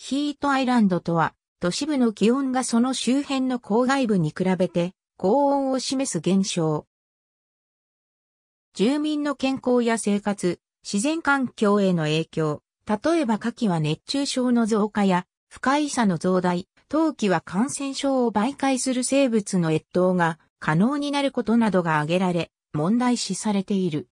ヒートアイランドとは、都市部の気温がその周辺の郊外部に比べて高温を示す現象。住民の健康や生活、自然環境への影響、例えば夏季は熱中症の増加や不快さの増大、冬季は感染症を媒介する生物の越冬が可能になることなどが挙げられ、問題視されている。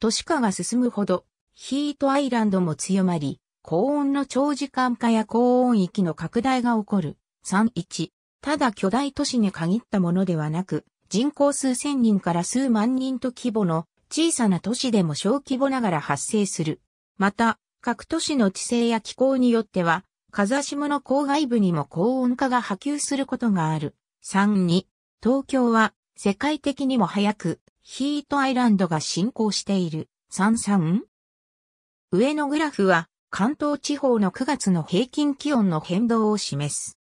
都市化が進むほど、ヒートアイランドも強まり、高温の長時間化や高温域の拡大が起こる。31。ただ巨大都市に限ったものではなく、人口数千人から数万人と規模の小さな都市でも小規模ながら発生する。また、各都市の地勢や気候によっては、風下の郊外部にも高温化が波及することがある。3 2東京は世界的にも早くヒートアイランドが進行している。33? 上のグラフは関東地方の9月の平均気温の変動を示す。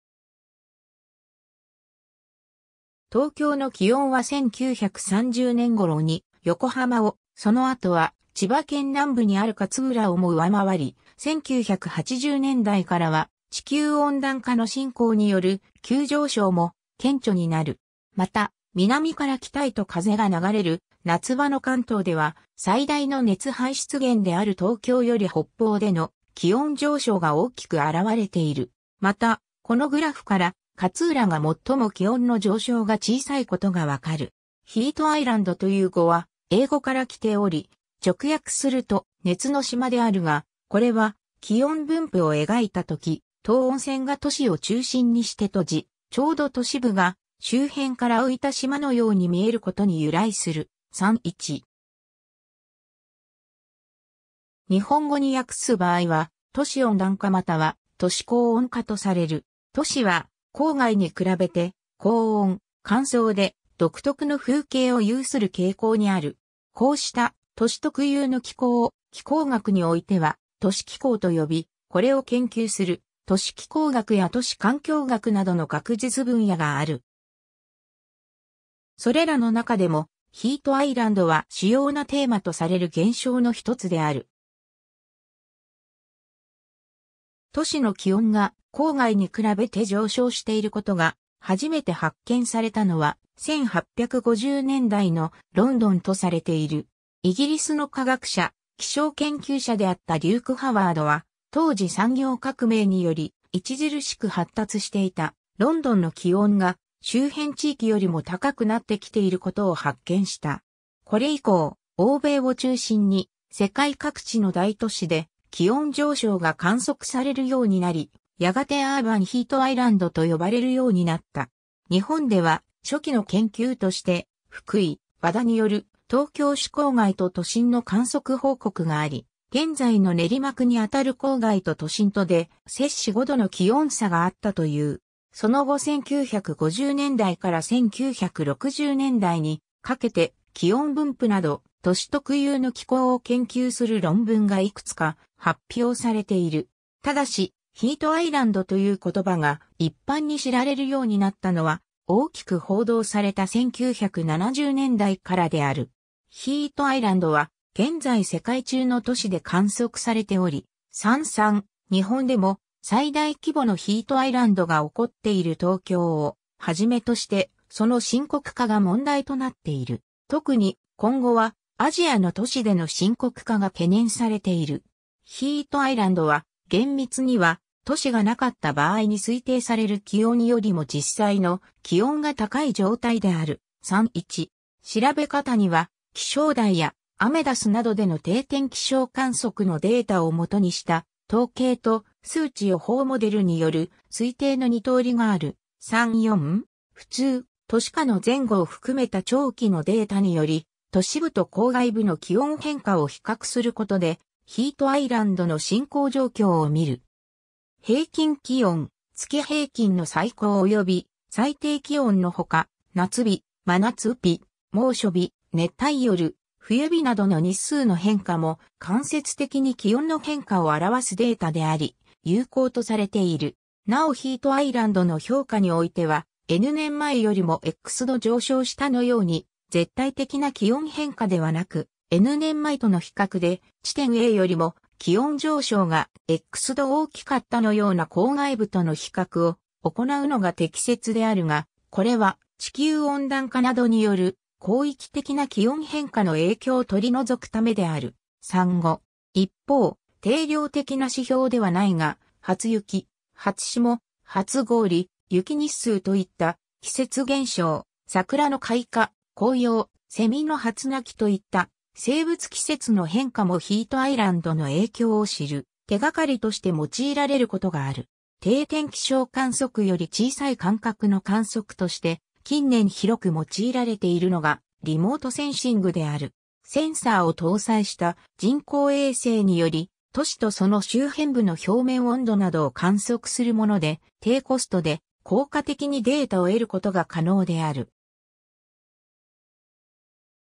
東京の気温は1930年頃に横浜を、その後は千葉県南部にある勝浦をも上回り、1980年代からは地球温暖化の進行による急上昇も顕著になる。また、南から北へと風が流れる夏場の関東では最大の熱排出源である東京より北方での気温上昇が大きく現れている。また、このグラフから勝浦が最も気温の上昇が小さいことがわかる。ヒートアイランドという語は英語から来ており、直訳すると熱の島であるが、これは気温分布を描いたとき、東温線が都市を中心にして閉じ、ちょうど都市部が周辺から浮いた島のように見えることに由来する。31日本語に訳す場合は、都市温暖化または都市高温化とされる。都市は郊外に比べて高温、乾燥で独特の風景を有する傾向にある。こうした都市特有の気候を気候学においては都市気候と呼び、これを研究する都市気候学や都市環境学などの学術分野がある。それらの中でもヒートアイランドは主要なテーマとされる現象の一つである。都市の気温が郊外に比べて上昇していることが初めて発見されたのは1850年代のロンドンとされている。イギリスの科学者、気象研究者であったデューク・ハワードは当時産業革命により著しく発達していたロンドンの気温が周辺地域よりも高くなってきていることを発見した。これ以降、欧米を中心に世界各地の大都市で気温上昇が観測されるようになり、やがてアーバンヒートアイランドと呼ばれるようになった。日本では初期の研究として、福井、和田による東京市郊外と都心の観測報告があり、現在の練馬区にあたる郊外と都心とで、摂氏5度の気温差があったという。その後1950年代から1960年代にかけて気温分布など都市特有の気候を研究する論文がいくつか発表されている。ただし、ヒートアイランドという言葉が一般に知られるようになったのは、大きく報道された1970年代からである。ヒートアイランドは、現在世界中の都市で観測されており、三々、日本でも最大規模のヒートアイランドが起こっている東京をはじめとしてその深刻化が問題となっている。特に今後はアジアの都市での深刻化が懸念されている。ヒートアイランドは、厳密には、都市がなかった場合に推定される気温よりも実際の気温が高い状態である。31。調べ方には、気象台やアメダスなどでの定点気象観測のデータをもとにした統計と数値予報モデルによる推定の二通りがある。34、普通、都市化の前後を含めた長期のデータにより、都市部と郊外部の気温変化を比較することで、ヒートアイランドの進行状況を見る。平均気温、月平均の最高及び最低気温のほか、夏日、真夏日、猛暑日、熱帯夜、冬日などの日数の変化も間接的に気温の変化を表すデータであり、有効とされている。なおヒートアイランドの評価においては、N 年前よりも X 度上昇したのように、絶対的な気温変化ではなく、N 年前との比較で地点 A よりも気温上昇が X 度大きかったのような郊外部との比較を行うのが適切であるが、これは地球温暖化などによる広域的な気温変化の影響を取り除くためである。産後。一方、定量的な指標ではないが、初雪、初霜、初氷、雪日数といった季節現象、桜の開花、紅葉、セミの初鳴きといった生物季節の変化もヒートアイランドの影響を知る手がかりとして用いられることがある。定点気象観測より小さい間隔の観測として近年広く用いられているのがリモートセンシングである。センサーを搭載した人工衛星により都市とその周辺部の表面温度などを観測するもので、低コストで効果的にデータを得ることが可能である。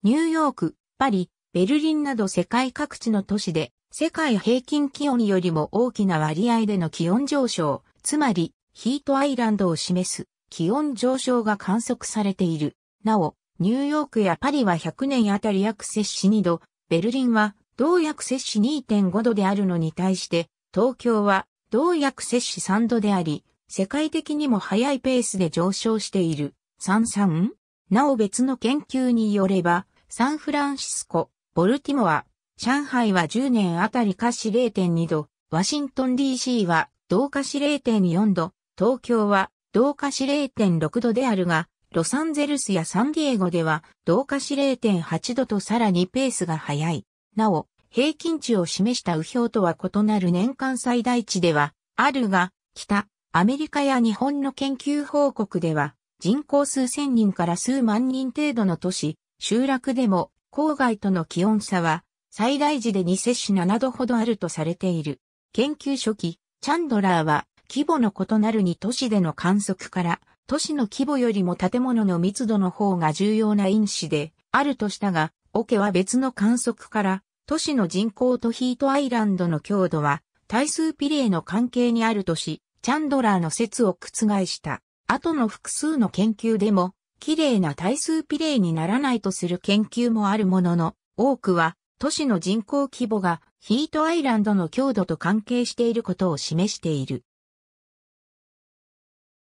ニューヨーク、パリ、ベルリンなど世界各地の都市で、世界平均気温よりも大きな割合での気温上昇、つまり、ヒートアイランドを示す気温上昇が観測されている。なお、ニューヨークやパリは100年あたり約摂氏2度、ベルリンは同約摂氏2.5度であるのに対して、東京は同約摂氏3度であり、世界的にも早いペースで上昇している。33? なお別の研究によれば、サンフランシスコ、ボルティモア、上海は10年あたり華氏0.2度、ワシントン DC は同華氏0.4度、東京は同華氏0.6度であるが、ロサンゼルスやサンディエゴでは同華氏0.8度とさらにペースが速い。なお、平均値を示した右表とは異なる年間最大値ではあるが、北、アメリカや日本の研究報告では、人口数千人から数万人程度の都市、集落でも郊外との気温差は、最大時で2摂氏7度ほどあるとされている。研究初期、チャンドラーは、規模の異なるに都市での観測から、都市の規模よりも建物の密度の方が重要な因子で、あるとしたが、オケは別の観測から、都市の人口とヒートアイランドの強度は、対数ピリエの関係にあるとし、チャンドラーの説を覆した。後の複数の研究でも、綺麗な対数比例にならないとする研究もあるものの、多くは都市の人口規模がヒートアイランドの強度と関係していることを示している。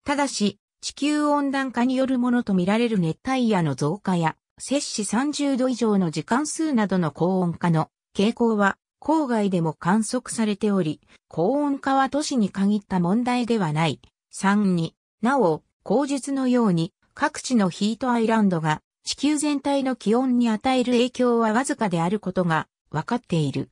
ただし、地球温暖化によるものとみられる熱帯夜の増加や、摂氏30度以上の時間数などの高温化の傾向は、郊外でも観測されており、高温化は都市に限った問題ではない。3に、なお、口述のように、各地のヒートアイランドが地球全体の気温に与える影響はわずかであることがわかっている。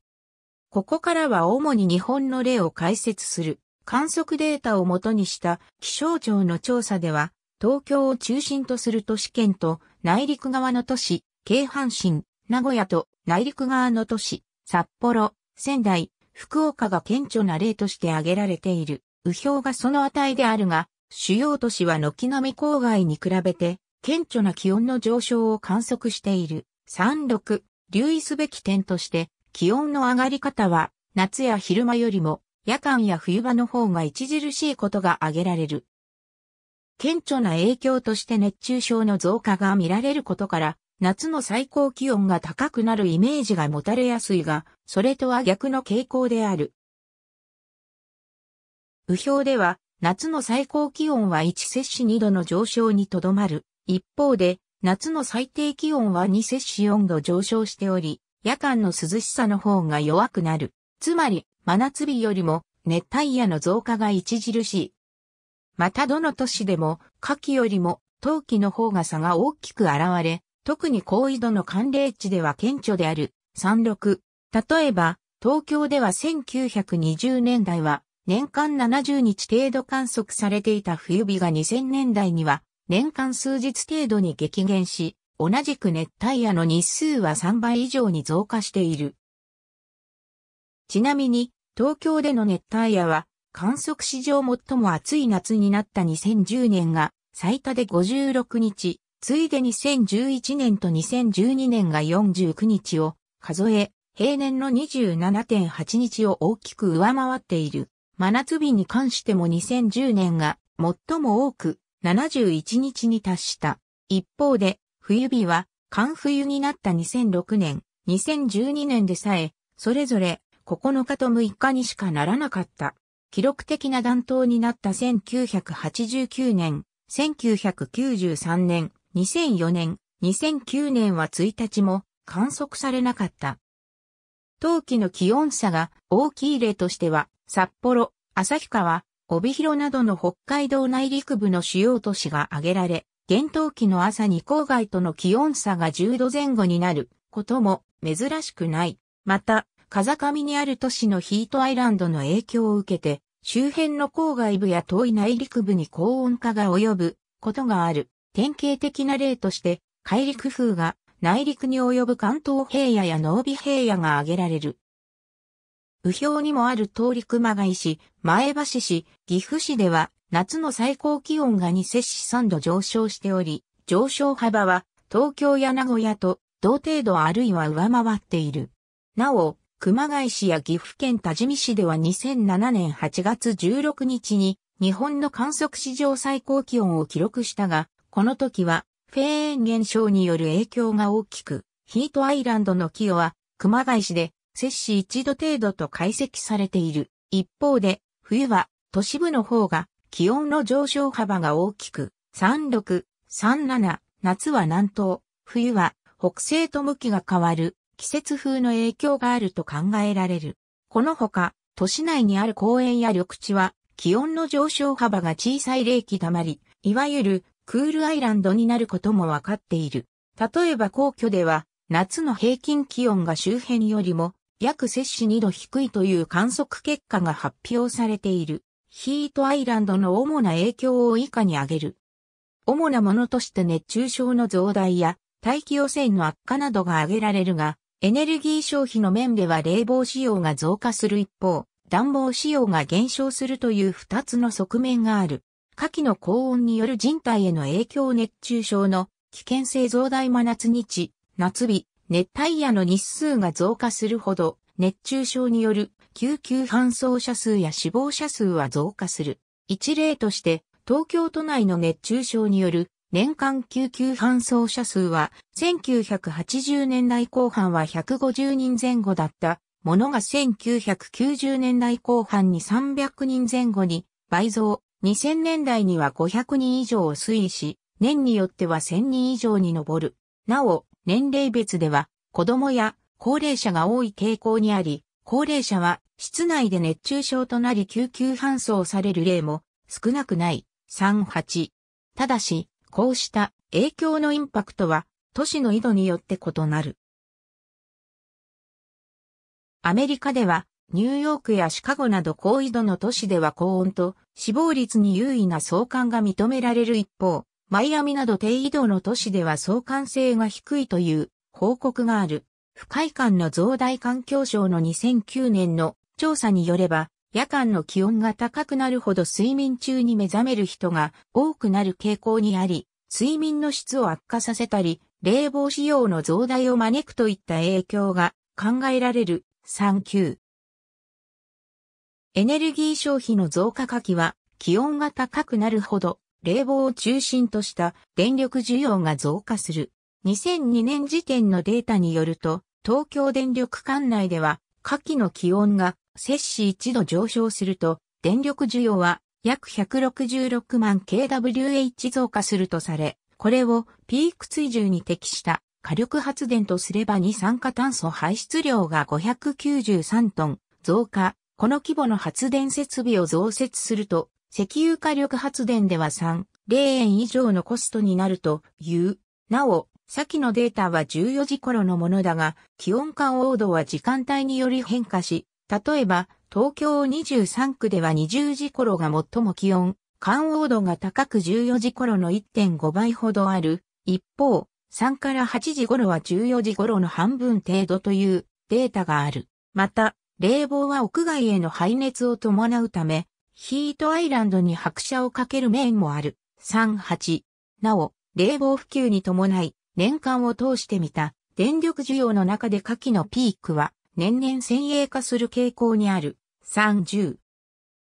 ここからは主に日本の例を解説する観測データをもとにした気象庁の調査では、東京を中心とする都市圏と内陸側の都市、京阪神、名古屋と内陸側の都市、札幌、仙台、福岡が顕著な例として挙げられている。右表がその値であるが、主要都市は軒並み郊外に比べて、顕著な気温の上昇を観測している。36、留意すべき点として、気温の上がり方は、夏や昼間よりも、夜間や冬場の方が著しいことが挙げられる。顕著な影響として熱中症の増加が見られることから、夏の最高気温が高くなるイメージが持たれやすいが、それとは逆の傾向である。右表では、夏の最高気温は1摂氏2度の上昇にとどまる。一方で、夏の最低気温は2摂氏4度上昇しており、夜間の涼しさの方が弱くなる。つまり、真夏日よりも熱帯夜の増加が著しい。またどの都市でも、夏季よりも冬季の方が差が大きく現れ、特に高緯度の寒冷地では顕著である。36。例えば、東京では1920年代は年間70日程度観測されていた冬日が2000年代には年間数日程度に激減し、同じく熱帯夜の日数は3倍以上に増加している。ちなみに、東京での熱帯夜は、観測史上最も暑い夏になった2010年が最多で56日、ついで2011年と2012年が49日を数え、平年の27.8日を大きく上回っている。真夏日に関しても2010年が最も多く71日に達した。一方で、冬日は、寒冬になった2006年、2012年でさえ、それぞれ9日と6日にしかならなかった。記録的な暖冬になった1989年、1993年、2004年、2009年は1日も観測されなかった。冬季の気温差が大きい例としては、札幌、旭川、帯広などの北海道内陸部の主要都市が挙げられ、厳冬期の朝に郊外との気温差が10度前後になることも珍しくない。また、風上にある都市のヒートアイランドの影響を受けて、周辺の郊外部や遠い内陸部に高温化が及ぶことがある。典型的な例として、海陸風が内陸に及ぶ関東平野や濃尾平野が挙げられる。右表にもある通り熊谷市、前橋市、岐阜市では、夏の最高気温が2摂氏3度上昇しており、上昇幅は東京や名古屋と同程度あるいは上回っている。なお、熊谷市や岐阜県多治見市では2007年8月16日に日本の観測史上最高気温を記録したが、この時はフェーン現象による影響が大きく、ヒートアイランドの寄与は熊谷市で摂氏1度程度と解析されている。一方で、冬は都市部の方が気温の上昇幅が大きく、36、37、夏は南東、冬は北西と向きが変わる季節風の影響があると考えられる。このほか、都市内にある公園や緑地は気温の上昇幅が小さい冷気溜まり、いわゆるクールアイランドになることもわかっている。例えば皇居では夏の平均気温が周辺よりも約摂氏2度低いという観測結果が発表されている。ヒートアイランドの主な影響を以下に挙げる。主なものとして熱中症の増大や大気汚染の悪化などが挙げられるが、エネルギー消費の面では冷房使用が増加する一方、暖房使用が減少するという二つの側面がある。夏季の高温による人体への影響熱中症の危険性増大真夏日、夏日、熱帯夜の日数が増加するほど、熱中症による救急搬送者数や死亡者数は増加する。一例として、東京都内の熱中症による年間救急搬送者数は1980年代後半は150人前後だったものが1990年代後半に300人前後に倍増、2000年代には500人以上を推移し、年によっては1000人以上に上る。なお、年齢別では子供や高齢者が多い傾向にあり、高齢者は室内で熱中症となり救急搬送される例も少なくない38。ただし、こうした影響のインパクトは都市の緯度によって異なる。アメリカではニューヨークやシカゴなど高緯度の都市では高温と死亡率に優位な相関が認められる一方、マイアミなど低移動の都市では相関性が低いという報告がある。不快感の増大環境省の2009年の調査によれば、夜間の気温が高くなるほど睡眠中に目覚める人が多くなる傾向にあり、睡眠の質を悪化させたり、冷房使用の増大を招くといった影響が考えられる。3級。エネルギー消費の増加下記は気温が高くなるほど冷房を中心とした電力需要が増加する。2002年時点のデータによると、東京電力管内では、夏季の気温が摂氏1度上昇すると、電力需要は約166万 kWh 増加するとされ、これをピーク追従に適した火力発電とすれば二酸化炭素排出量が593トン増加、この規模の発電設備を増設すると石油火力発電では3、0円以上のコストになるという。なお、先のデータは14時頃のものだが、気温間温度は時間帯により変化し、例えば、東京23区では20時頃が最も気温、間温度が高く14時頃の1.5倍ほどある。一方、3から8時頃は14時頃の半分程度というデータがある。また、冷房は屋外への排熱を伴うため、ヒートアイランドに拍車をかける面もある。38。なお、冷房普及に伴い、年間を通してみた電力需要の中で夏季のピークは年々先鋭化する傾向にある。30。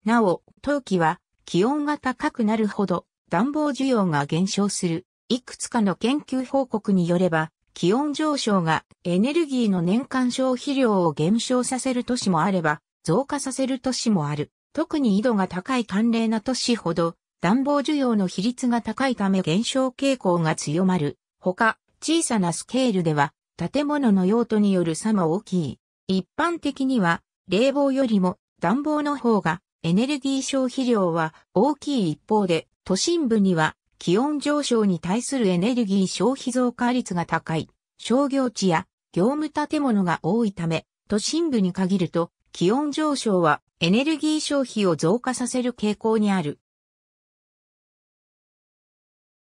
なお、冬季は気温が高くなるほど暖房需要が減少する。いくつかの研究報告によれば、気温上昇がエネルギーの年間消費量を減少させる都市もあれば、増加させる都市もある。特に緯度が高い寒冷な都市ほど暖房需要の比率が高いため減少傾向が強まる。ほか、小さなスケールでは建物の用途による差も大きい。一般的には冷房よりも暖房の方がエネルギー消費量は大きい一方で都心部には気温上昇に対するエネルギー消費増加率が高い商業地や業務建物が多いため都心部に限ると気温上昇はエネルギー消費を増加させる傾向にある。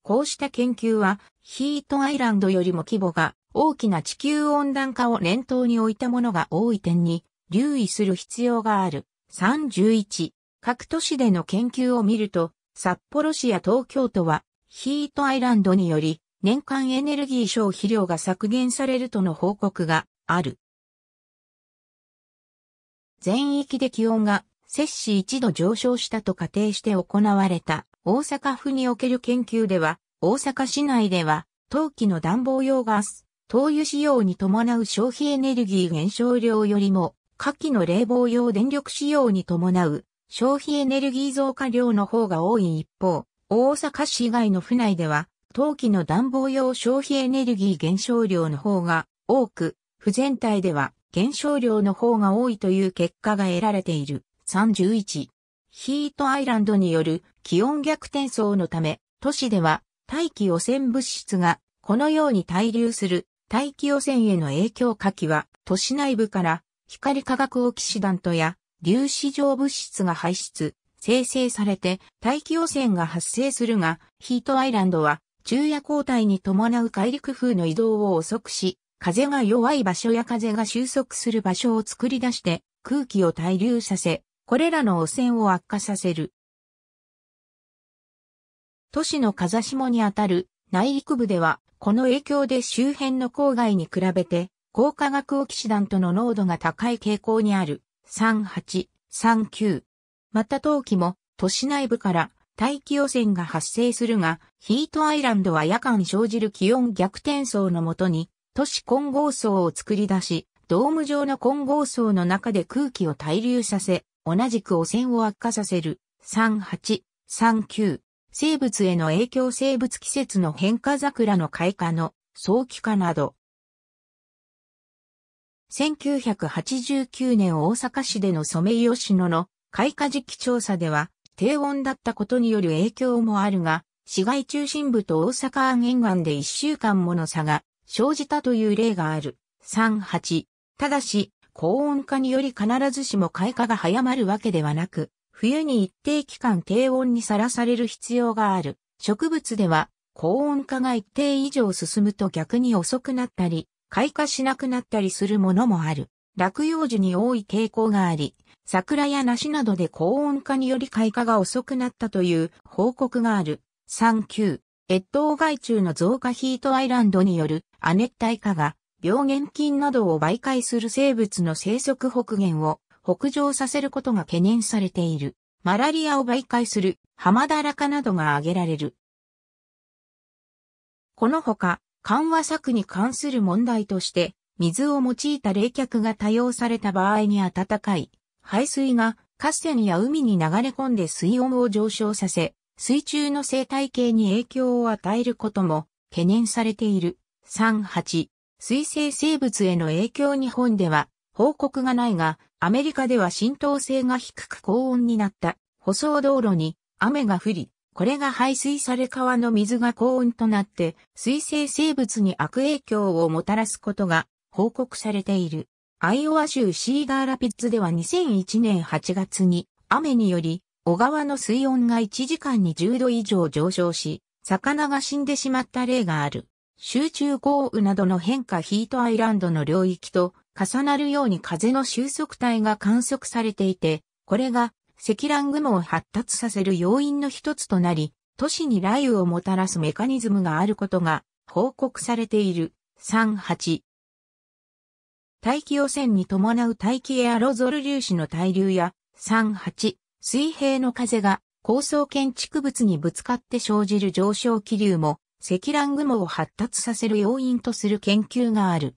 こうした研究は、ヒートアイランドよりも規模が大きな地球温暖化を念頭に置いたものが多い点に留意する必要がある。31、各都市での研究を見ると、札幌市や東京都はヒートアイランドにより年間エネルギー消費量が削減されるとの報告がある。全域で気温が摂氏1度上昇したと仮定して行われた大阪府における研究では、大阪市内では、冬季の暖房用ガス、灯油使用に伴う消費エネルギー減少量よりも、夏季の冷房用電力使用に伴う消費エネルギー増加量の方が多い一方、大阪市以外の府内では、冬季の暖房用消費エネルギー減少量の方が多く、府全体では減少量の方が多いという結果が得られている。31。ヒートアイランドによる気温逆転層のため、都市では大気汚染物質がこのように滞留する大気汚染への影響下記は都市内部から光化学オキシダントや粒子状物質が排出、生成されて大気汚染が発生するが、ヒートアイランドは昼夜交代に伴う海陸風の移動を遅くし、風が弱い場所や風が収束する場所を作り出して空気を滞留させ、これらの汚染を悪化させる。都市の風下にあたる内陸部では、この影響で周辺の郊外に比べて、高化学オキシダントの濃度が高い傾向にある38、39。また冬季も都市内部から大気汚染が発生するが、ヒートアイランドは夜間生じる気温逆転層のもとに都市混合層を作り出し、ドーム状の混合層の中で空気を滞留させ、同じく汚染を悪化させる。38、39、生物への影響生物季節の変化桜の開花の早期化など。1989年大阪市でのソメイヨシノの開花時期調査では、低温だったことによる影響もあるが、市街中心部と大阪湾沿岸で1週間もの差が生じたという例がある。38。ただし、高温化により必ずしも開花が早まるわけではなく、冬に一定期間低温にさらされる必要がある。植物では、高温化が一定以上進むと逆に遅くなったり、開花しなくなったりするものもある。落葉樹に多い傾向があり、桜や梨などで高温化により開花が遅くなったという報告がある。3級越冬害虫の増加ヒートアイランドによる亜熱帯化が病原菌などを媒介する生物の生息北限を北上させることが懸念されている。マラリアを媒介するハマダラなどが挙げられる。このほか、緩和策に関する問題として、水を用いた冷却が多用された場合に暖かい排水が河川や海に流れ込んで水温を上昇させ、水中の生態系に影響を与えることも懸念されている。38、水生生物への影響日本では報告がないが、アメリカでは浸透性が低く高温になった舗装道路に雨が降り、これが排水され川の水が高温となって水生生物に悪影響をもたらすことが報告されている。アイオワ州シーガーラピッツでは2001年8月に雨により小川の水温が1時間に10度以上上昇し、魚が死んでしまった例がある。集中豪雨などの変化ヒートアイランドの領域と重なるように風の収束帯が観測されていて、これが積乱雲を発達させる要因の一つとなり、都市に雷雨をもたらすメカニズムがあることが報告されている。38。大気汚染に伴う大気エアロゾル粒子の対流や38、水平の風が高層建築物にぶつかって生じる上昇気流も積乱雲を発達させる要因とする研究がある。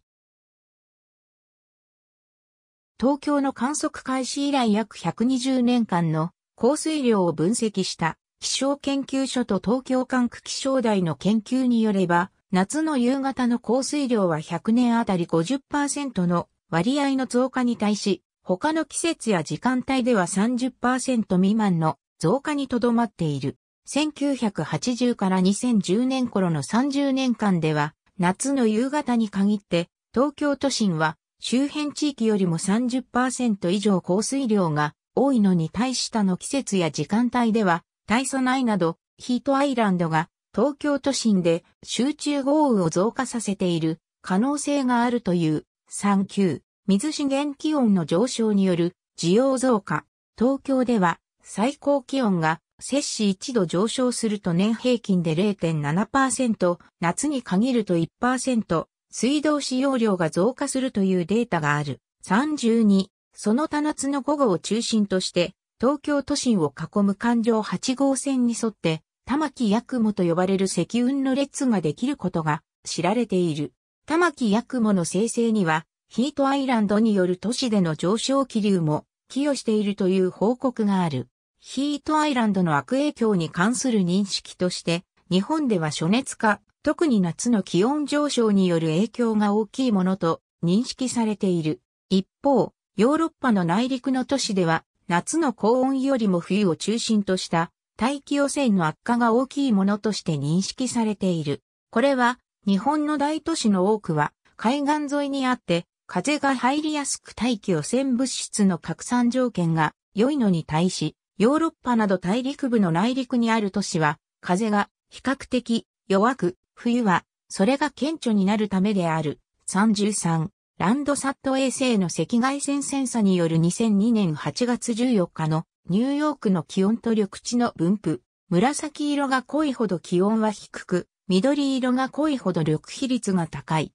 東京の観測開始以来約120年間の降水量を分析した気象研究所と東京管区気象台の研究によれば、夏の夕方の降水量は100年あたり50%の割合の増加に対し、他の季節や時間帯では30%未満の増加にとどまっている。1980から2010年頃の30年間では、夏の夕方に限って、東京都心は周辺地域よりも30%以上降水量が多いのに対したの季節や時間帯では、大ないなどヒートアイランドが東京都心で集中豪雨を増加させている可能性があるという3級水資源気温の上昇による需要増加。東京では最高気温が摂氏1度上昇すると年平均で0.7%、夏に限ると1%、水道使用量が増加するというデータがある。32、その他夏の午後を中心として、東京都心を囲む環状8号線に沿って、玉木八雲と呼ばれる石雲の列ができることが知られている。玉木八雲の生成には、ヒートアイランドによる都市での上昇気流も寄与しているという報告がある。ヒートアイランドの悪影響に関する認識として、日本では暑熱化、特に夏の気温上昇による影響が大きいものと認識されている。一方、ヨーロッパの内陸の都市では、夏の高温よりも冬を中心とした大気汚染の悪化が大きいものとして認識されている。これは、日本の大都市の多くは海岸沿いにあって、風が入りやすく大気汚染物質の拡散条件が良いのに対し、ヨーロッパなど大陸部の内陸にある都市は、風が比較的弱く、冬はそれが顕著になるためである。33、ランドサット衛星の赤外線センサによる2002年8月14日のニューヨークの気温と緑地の分布。紫色が濃いほど気温は低く、緑色が濃いほど緑比率が高い。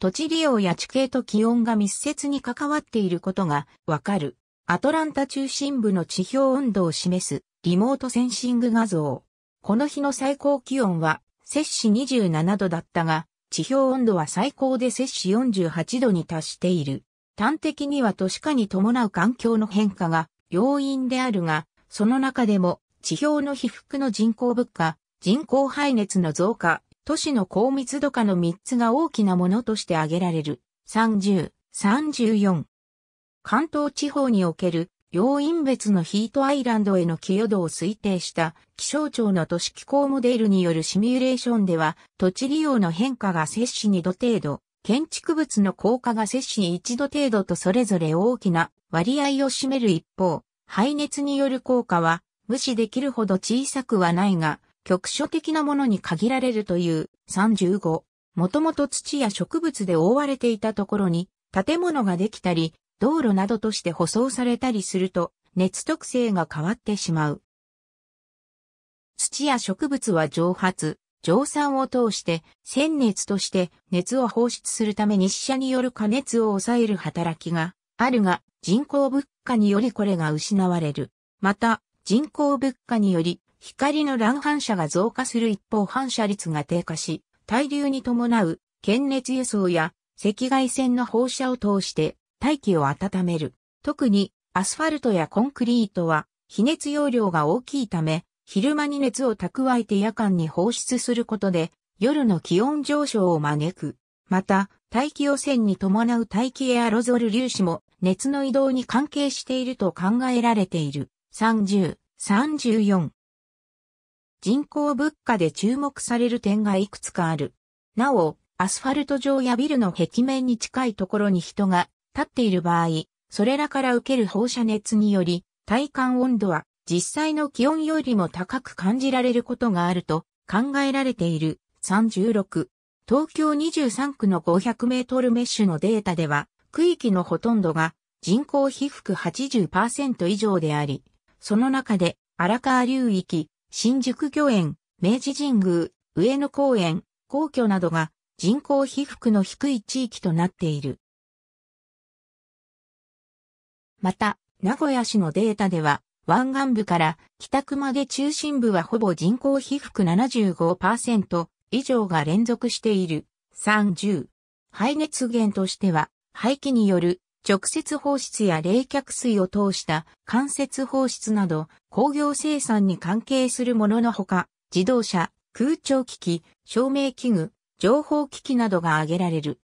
土地利用や地形と気温が密接に関わっていることがわかる。アトランタ中心部の地表温度を示すリモートセンシング画像。この日の最高気温は摂氏27度だったが、地表温度は最高で摂氏48度に達している。端的には都市化に伴う環境の変化が要因であるが、その中でも地表の被覆の人口物価、人口排熱の増加、都市の高密度化の3つが大きなものとして挙げられる。30、34。関東地方における要因別のヒートアイランドへの寄与度を推定した気象庁の都市気候モデルによるシミュレーションでは土地利用の変化が摂氏2度程度、建築物の効果が摂氏1度程度とそれぞれ大きな割合を占める一方、排熱による効果は無視できるほど小さくはないが、局所的なものに限られるという35。もともと土や植物で覆われていたところに建物ができたり、道路などとして舗装されたりすると、熱特性が変わってしまう。土や植物は蒸発、蒸散を通して、鮮熱として熱を放出するため日射による加熱を抑える働きがあるが、人工物化によりこれが失われる。また、人工物化により、光の乱反射が増加する一方反射率が低下し、対流に伴う、検熱輸送や赤外線の放射を通して、大気を温める。特にアスファルトやコンクリートは比熱容量が大きいため、昼間に熱を蓄えて夜間に放出することで夜の気温上昇を招く。また、大気汚染に伴う大気エアロゾル粒子も熱の移動に関係していると考えられている。30、34。人口物価で注目される点がいくつかある。なお、アスファルト上やビルの壁面に近いところに人が立っている場合、それらから受ける放射熱により、体感温度は実際の気温よりも高く感じられることがあると考えられている。36。東京23区の500メートルメッシュのデータでは、区域のほとんどが人口被覆80%以上であり、その中で荒川流域、新宿御苑、明治神宮、上野公園、皇居などが人口被覆の低い地域となっている。また、名古屋市のデータでは、湾岸部から北まで中心部はほぼ人口被覆75%以上が連続している。30。排熱源としては、排気による直接放出や冷却水を通した間接放出など工業生産に関係するもののほか、自動車、空調機器、照明器具、情報機器などが挙げられる。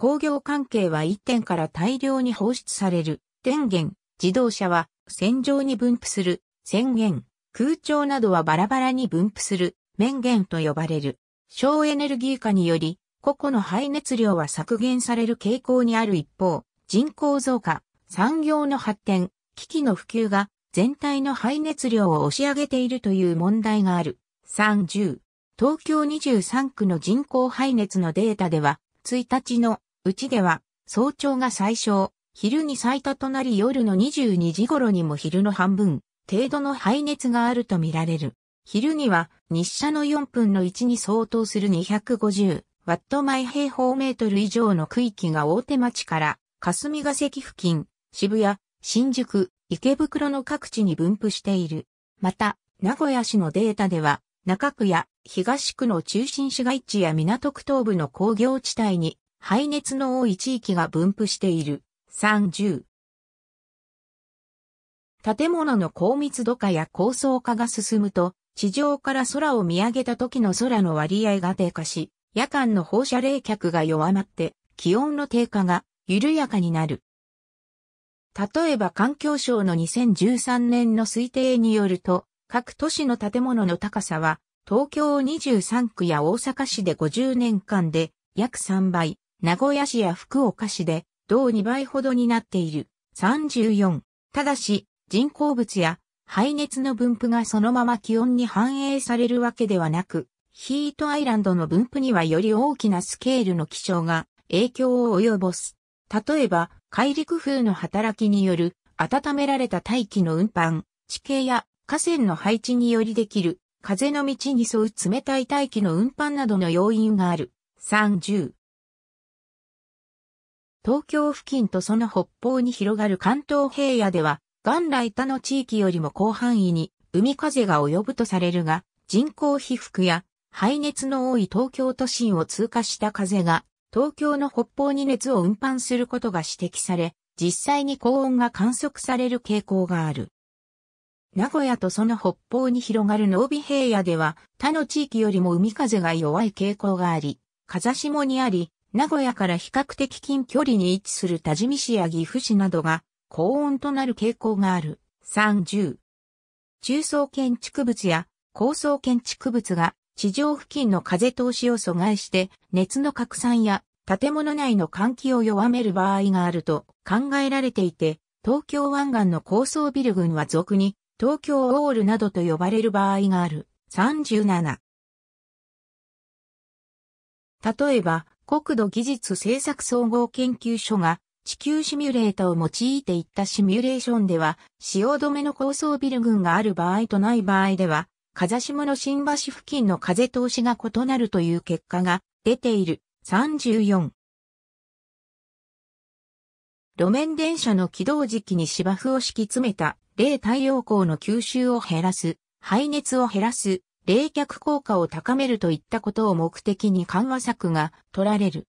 工業関係は1点から大量に放出される、電源、自動車は線上に分布する、線源、空調などはバラバラに分布する、面源と呼ばれる。省エネルギー化により、個々の排熱量は削減される傾向にある一方、人口増加、産業の発展、機器の普及が全体の排熱量を押し上げているという問題がある。30、東京23区の人口排熱のデータでは、1日のうちでは、早朝が最小、昼に最多となり夜の22時頃にも昼の半分、程度の排熱があるとみられる。昼には、日射の4分の1に相当する250ワット毎平方メートル以上の区域が大手町から、霞ヶ関付近、渋谷、新宿、池袋の各地に分布している。また、名古屋市のデータでは、中区や東区の中心市街地や港区東部の工業地帯に排熱の多い地域が分布している。30。建物の高密度化や高層化が進むと、地上から空を見上げた時の空の割合が低下し、夜間の放射冷却が弱まって、気温の低下が緩やかになる。例えば環境省の2013年の推定によると、各都市の建物の高さは、東京23区や大阪市で50年間で約3倍、名古屋市や福岡市で同2倍ほどになっている。34。ただし、人工物や排熱の分布がそのまま気温に反映されるわけではなく、ヒートアイランドの分布にはより大きなスケールの気象が影響を及ぼす。例えば、海陸風の働きによる温められた大気の運搬、地形や河川の配置によりできる風の道に沿う冷たい大気の運搬などの要因がある。30。東京付近とその北方に広がる関東平野では、元来他の地域よりも広範囲に海風が及ぶとされるが、人口被覆や排熱の多い東京都心を通過した風が、東京の北方に熱を運搬することが指摘され、実際に高温が観測される傾向がある。名古屋とその北方に広がる濃尾平野では、他の地域よりも海風が弱い傾向があり、風下にあり、名古屋から比較的近距離に位置する多治見市や岐阜市などが高温となる傾向がある。30。中層建築物や高層建築物が地上付近の風通しを阻害して熱の拡散や建物内の換気を弱める場合があると考えられていて、東京湾岸の高層ビル群は俗に東京オールなどと呼ばれる場合がある。37。例えば、国土技術政策総合研究所が地球シミュレータを用いていったシミュレーションでは、使用止めの高層ビル群がある場合とない場合では、風下の新橋付近の風通しが異なるという結果が出ている。34。路面電車の起動時期に芝生を敷き詰めた、例太陽光の吸収を減らす、排熱を減らす、冷却効果を高めるといったことを目的に緩和策が取られる。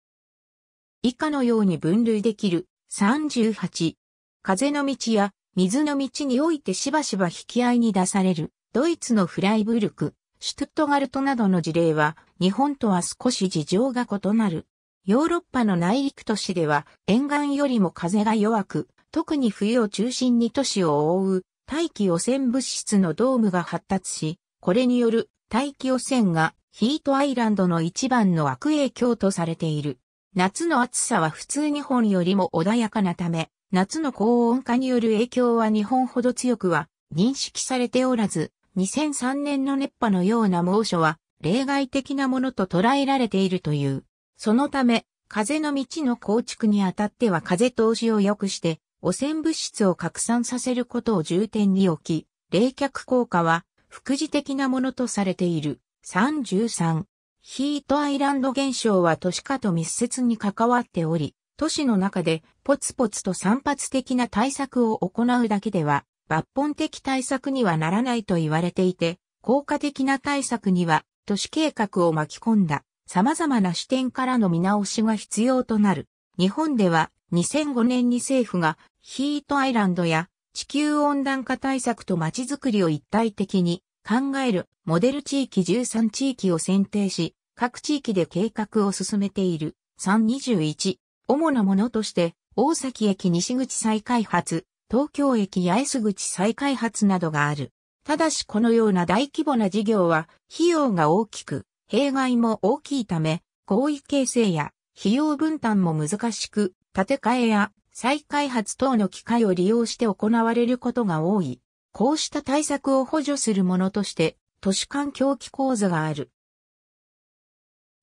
以下のように分類できる38。風の道や水の道においてしばしば引き合いに出されるドイツのフライブルク、シュトゥットガルトなどの事例は日本とは少し事情が異なる。ヨーロッパの内陸都市では沿岸よりも風が弱く、特に冬を中心に都市を覆う大気汚染物質のドームが発達し、これによる大気汚染がヒートアイランドの一番の悪影響とされている。夏の暑さは普通日本よりも穏やかなため、夏の高温化による影響は日本ほど強くは認識されておらず、2003年の熱波のような猛暑は例外的なものと捉えられているという。そのため、風の道の構築にあたっては風通しを良くして、汚染物質を拡散させることを重点に置き、冷却効果は副次的なものとされている。33。ヒートアイランド現象は都市化と密接に関わっており、都市の中でポツポツと散発的な対策を行うだけでは抜本的対策にはならないと言われていて、効果的な対策には都市計画を巻き込んだ様々な視点からの見直しが必要となる。日本では2005年に政府がヒートアイランドや地球温暖化対策とまちづくりを一体的に考えるモデル地域13地域を選定し、各地域で計画を進めている321。主なものとして、大崎駅西口再開発、東京駅八重洲口再開発などがある。ただしこのような大規模な事業は費用が大きく、弊害も大きいため、合意形成や費用分担も難しく、建て替えや再開発等の機会を利用して行われることが多い。こうした対策を補助するものとして、都市環境気構図がある。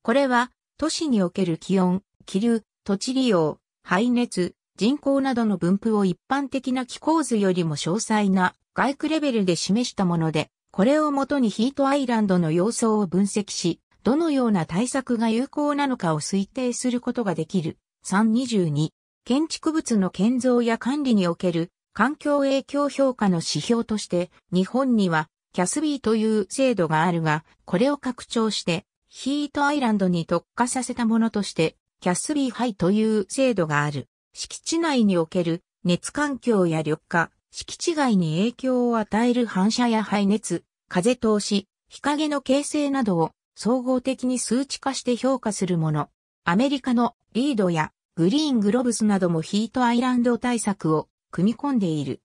これは、都市における気温、気流、土地利用、排熱、人口などの分布を一般的な気候図よりも詳細な外区レベルで示したもので、これをもとにヒートアイランドの様相を分析し、どのような対策が有効なのかを推定することができる。322建築物の建造や管理における環境影響評価の指標として日本にはキャスビーという制度があるが、これを拡張してヒートアイランドに特化させたものとしてキャスビーハイという制度がある。敷地内における熱環境や緑化、敷地外に影響を与える反射や排熱、風通し、日陰の形成などを総合的に数値化して評価するもの。アメリカのリードやグリーングロブスなどもヒートアイランド対策を組み込んでいる。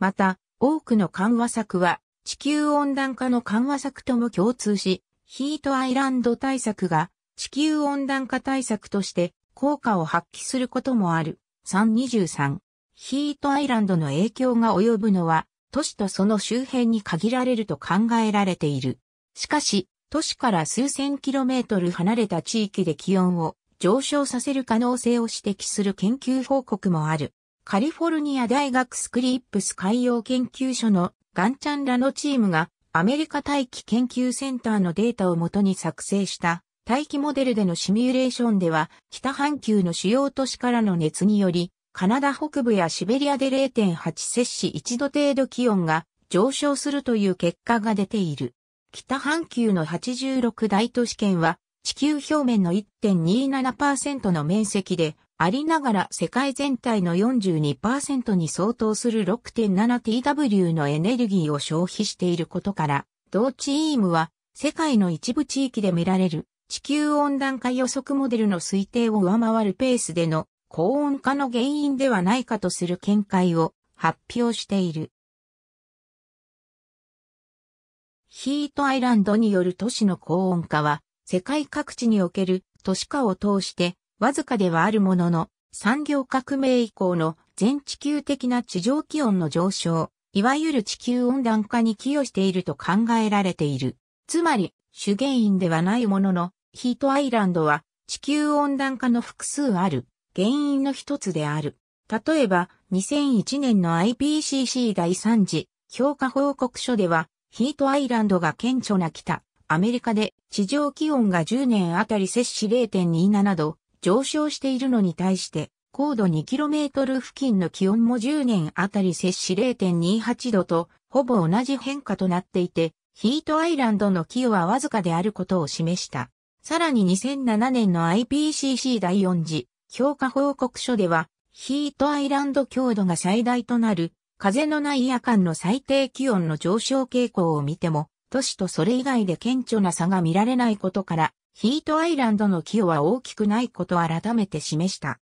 また、多くの緩和策は地球温暖化の緩和策とも共通し、ヒートアイランド対策が地球温暖化対策として効果を発揮することもある。323ヒートアイランドの影響が及ぶのは都市とその周辺に限られると考えられている。しかし、都市から数千キロメートル離れた地域で気温を上昇させる可能性を指摘する研究報告もある。カリフォルニア大学スクリップス海洋研究所のガンチャンラのチームがアメリカ大気研究センターのデータをもとに作成した大気モデルでのシミュレーションでは北半球の主要都市からの熱によりカナダ北部やシベリアで0.8摂氏1度程度気温が上昇するという結果が出ている。北半球の86大都市圏は地球表面の1.27%の面積でありながら世界全体の42%に相当する 6.7TW のエネルギーを消費していることから、同チームは世界の一部地域で見られる地球温暖化予測モデルの推定を上回るペースでの高温化の原因ではないかとする見解を発表している。ヒートアイランドによる都市の高温化は世界各地における都市化を通してわずかではあるものの産業革命以降の全地球的な地上気温の上昇、いわゆる地球温暖化に寄与していると考えられている。つまり、主原因ではないものの、ヒートアイランドは地球温暖化の複数ある原因の一つである。例えば、2001年の IPCC 第3次評価報告書では、ヒートアイランドが顕著な北アメリカで地上気温が10年あたり摂氏0.27度上昇しているのに対して、高度 2km 付近の気温も10年あたり摂氏0.28度とほぼ同じ変化となっていて、ヒートアイランドの寄与はわずかであることを示した。さらに2007年の IPCC 第4次評価報告書では、ヒートアイランド強度が最大となる、風のない夜間の最低気温の上昇傾向を見ても、都市とそれ以外で顕著な差が見られないことから、ヒートアイランドの寄与は大きくないことを改めて示した。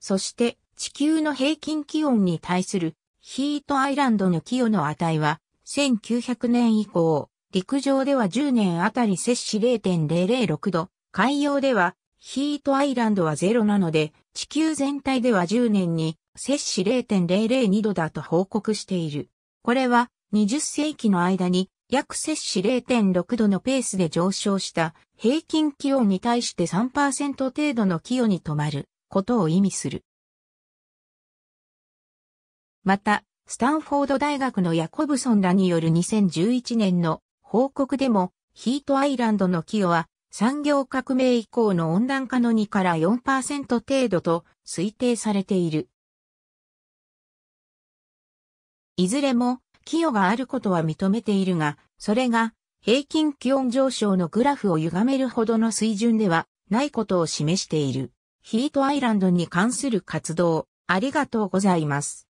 そして、地球の平均気温に対するヒートアイランドの寄与の値は、1900年以降、陸上では10年あたり摂氏0.006度、海洋ではヒートアイランドはゼロなので、地球全体では10年に摂氏0.002度だと報告している。これは20世紀の間に約摂氏0.6度のペースで上昇した平均気温に対して3%程度の寄与に止まることを意味する。また、スタンフォード大学のヤコブソンらによる2011年の報告でも、ヒートアイランドの寄与は産業革命以降の温暖化の2から4%程度と推定されている。いずれも寄与があることは認めているが、それが平均気温上昇のグラフを歪めるほどの水準ではないことを示している。ヒートアイランドに関する活動、ありがとうございます。